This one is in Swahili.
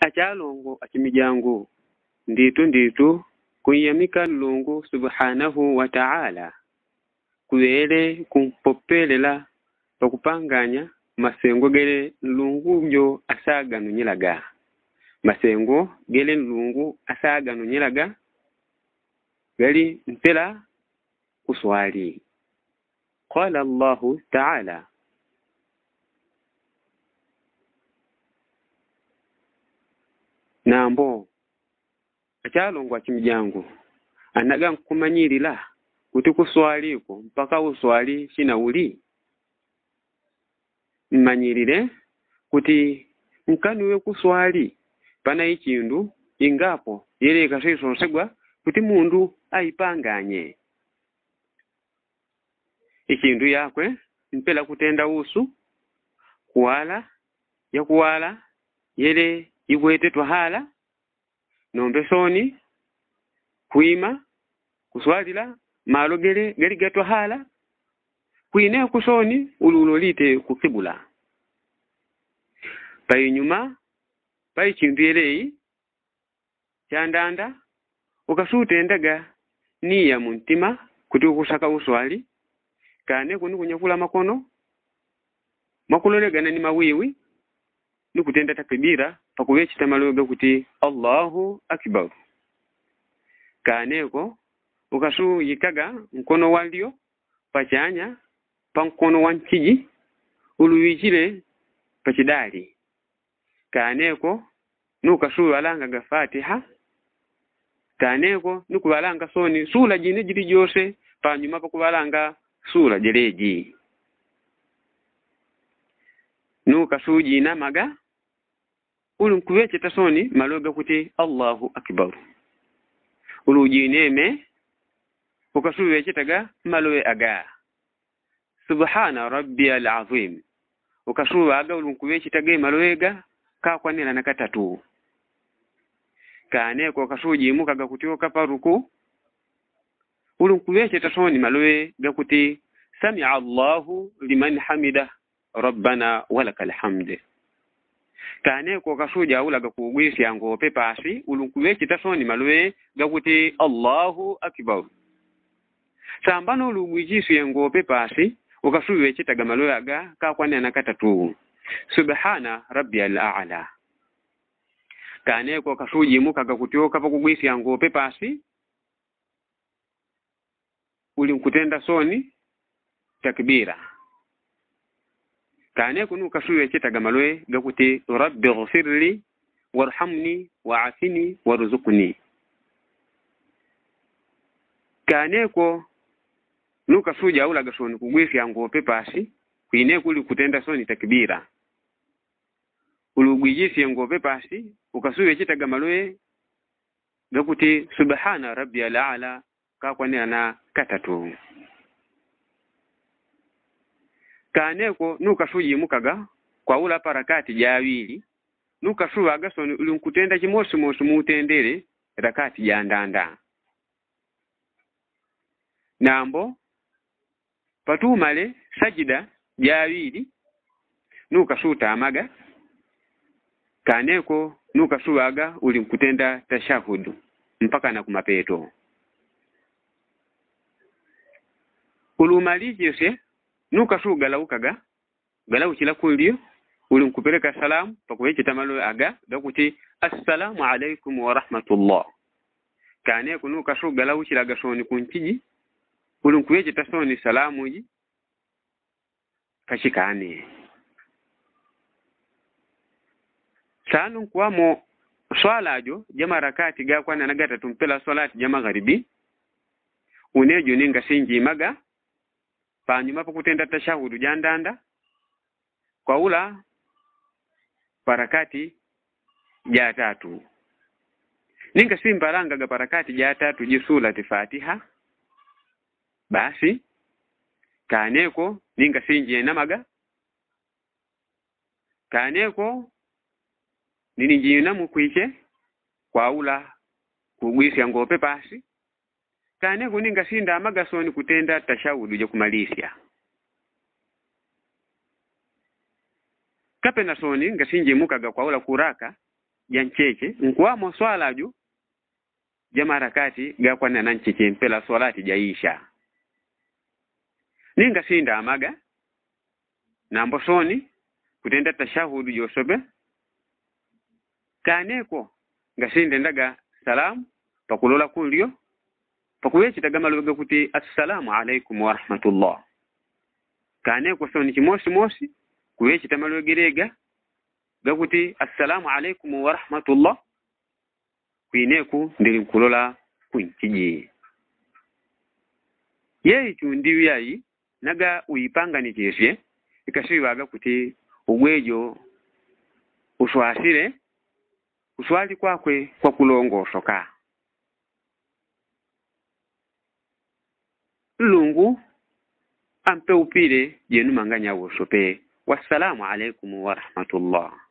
achalongo achimijangu nditu nditu kunyamika lulungu subhanahu wa ta'ala kuweele kumpopelela pakupanganya masengo gele nlungu njo asaaganonyelaga masengo gele nlungu asaaganonyelaga gali mpela kuswali qala allahu ta'ala nambo akyalongwa kimijango anaga nkukumanyirira kuti kuswaliko mpaka uswali shina uli mmanyirire kuti nkaniwe kuswali pana ichindu ingapo yele ikaswisonsegwa kuti mundu ayipanganye ichindu yakwe mpela kutenda usu kuwala yakuwala yele ibwete twahala nombesoni kwima kuswalila malo gele gali gatwahala kuine kusoni ululolite kukibula payinyuma payichimbiyeleyi chandanda ukasuta endaga niya muntima kuti ukusaka uswali kane kuni kunyakula makono makulolegana ni mawiwi nikutenda kutenda takibira pakuvya chitamaliwebe kuti allahu akbar ukasu yikaga mkono walyo pachanya pa nkono wa nchiji uluwichile pachidali kaaneko nukasuyuwalangaga fatiha kaneko nikuwalanga soni sula jine jilijose jose panyuma pakuwalanga sula jeleji nukasuyuwinamaga ulu nkubeece tasoni malo gakuti allahu akibaru ulu ujiineme ukasubeece taga malowe aga subhana rabbiya alazim ukasuba aga ulu nkubeece taga emaloweega kakwanira nakatatu kaaneko kasuujiimu kagakutyo kaparuku ulu nkubeece tasoni malowe gakuti samia allahu liman hamida rabbana walaka alhamdu kaaneko kasujaula gakuugwisya ngope pasi ulunkuwe malwe ga gakuti allahu akbar sambano samba noolumwijiisuye ngope pasi ukasuwiwe citaga maluwe aga kakwanena katatu subhana rabbi al ala kaaneko kasujimu kagakutyo kapakugwisya ngope pasi ulinkutenda soni takbira kane kunu kasu yece tagamaloye gakuti rabbi ghfirli warhamni waafini warzuqni kane ko nu kasu jaulaga soni kugwifya ngope pasi kuine kuli kutenda soni takibira ulugwijisye ngope pasi ukasuye chitagamaloye gakuti subhana rabbi alaala kakwanena katatu kaneko nukashu yimukaga kwawula parakati jawili nukashuwa agaso linkutenda chimosimosi mutendele rakati jandanda ndanda nambo patumale sajida jawili nukasuta tamaga kaneko uli mkutenda tashahudu mpaka na kumapeto yose nukasuugalawo kaga galau kilako eryo uli nkupeleka salamu pakuba malo aga dakuti assalamu alaikum warahmatullah kaneeko nukasuugalawo kiraga sooni ku nkigi uli nkuba ekitasooni salaamu gi kakikaane saanu mo swala ajo jamarakati gakwana tumpela mpela jama jamagharibi unejo ninga maga panyuma pakutenda tashahudu jandanda kwa ula parakati ja tatu ninga simbalangaga parakati ja tatu jisulati fatiha basi kaneko ninga namaga kaneko nini kwiche kwa kwaula kugwisya ngope pasi kane kuninga sinda amagasoni kutenda tashahudi jokumalisya kapena soni ngasinjimukaga kwaula kuraka jancheche nkuwamo swalaju jamarakati gakwana nancheche mpela swalati jaisha ninga sinda amaga nambo soni kutenda tashahudu josobe kaneko ngasindendaga salamu pakulola kulyo pakuye chitagamba kuti assalamu alaikum warahmatullah kane kwasoni chimosi mosi kuye chitamalwegerega gakuti assalamu alaikum warahmatullah kwineku ndili nkulola kunchijiye yeyi chundiyu yayi naga uyipanganichesye ikasiwibaga kuti ubwejo uswasire kuswali kwakwe kwakulongosoka lungu ampe upile jenu manganya wosope wassalamu alaikum warahmatullah